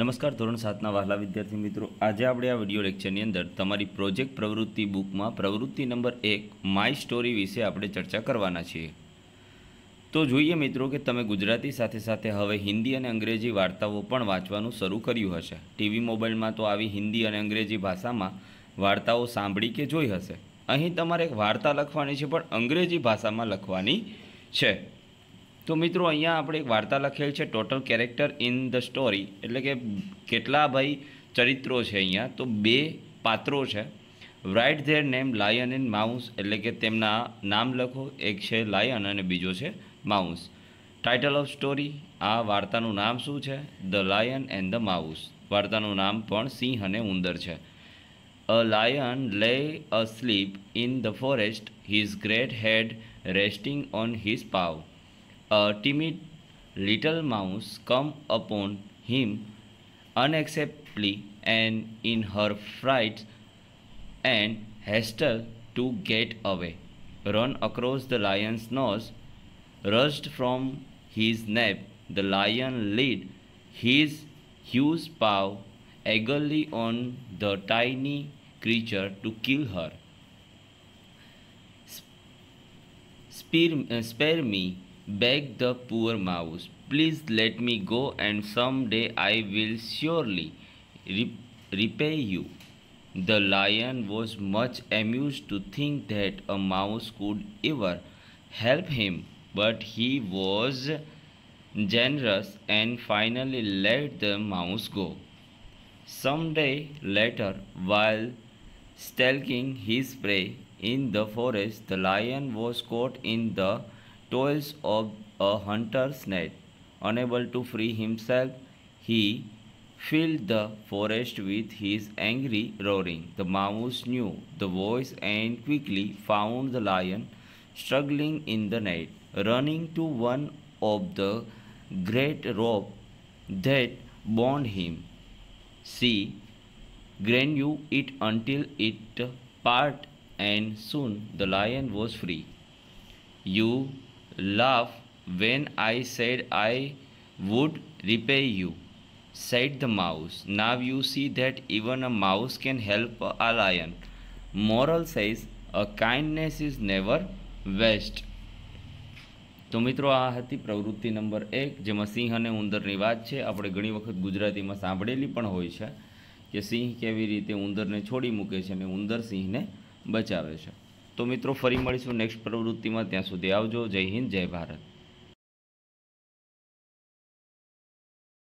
નમસ્કાર ધોરણ સાતના વહાલા વિદ્યાર્થી મિત્રો આજે આપણે આ વિડીયો લેક્ચરની અંદર તમારી પ્રોજેક્ટ પ્રવૃત્તિ બુકમાં પ્રવૃત્તિ નંબર એક માય સ્ટોરી વિશે આપણે ચર્ચા કરવાના છીએ તો જોઈએ મિત્રો કે તમે ગુજરાતી સાથે સાથે હવે હિન્દી અને અંગ્રેજી વાર્તાઓ પણ વાંચવાનું શરૂ કર્યું હશે ટીવી મોબાઈલમાં તો આવી હિન્દી અને અંગ્રેજી ભાષામાં વાર્તાઓ સાંભળી કે જોઈ હશે અહીં તમારે એક વાર્તા લખવાની છે પણ અંગ્રેજી ભાષામાં લખવાની છે તો મિત્રો અહીંયા આપણે એક વાર્તા લખેલ છે total character in the story એટલે કે કેટલા ભાઈ ચરિત્રો છે અહીંયા તો બે પાત્રો છે right their name lion and mouse એટલે કે તેમના નામ લખો એક છે લાયન અને બીજો છે માઉસ ટાઇટલ ઓફ સ્ટોરી આ વાર્તાનું નામ શું છે the lion and the mouse વાર્તાનું નામ પણ સિંહ અને ઉંદર છે a lion lay asleep in the forest his great head resting on his paw a timid little mouse come upon him unacceptably and in her fright and hastened to get away, run across the lion's nose, rushed from his nap. The lion laid his huge paw eagerly on the tiny creature to kill her. uh, spare me, begged the poor mouse, Please let me go, and some day I will surely repay you. The lion was much amused to think that a mouse could ever help him, but he was generous and finally let the mouse go. Some day later, while stalking his prey in the forest, the lion was caught in the toils of a hunter's net. Unable to free himself, he filled the forest with his angry roaring. The mouse knew the voice and quickly found the lion struggling in the net. Running to one of the great rope that bound him, she grew it until it part and soon the lion was free. You laugh when I said I would repay you, said the mouse. Now you see that even a mouse can help a lion. Moral says a kindness is never waste. તો મિત્રો આ હતી પ્રવૃત્તિ number એક જેમાં સિંહ અને ઉંદરની વાત છે આપણે ઘણી વખત ગુજરાતીમાં સાંભળેલી પણ હોય છે કે સિંહ કેવી રીતે ઉંદરને છોડી મૂકે છે અને ઉંદર સિંહને બચાવે છે તો મિત્રો ફરી મળીશું નેક્સ્ટ પ્રવૃત્તિમાં ત્યાં સુધી આવજો જય હિન્દ જય ભારત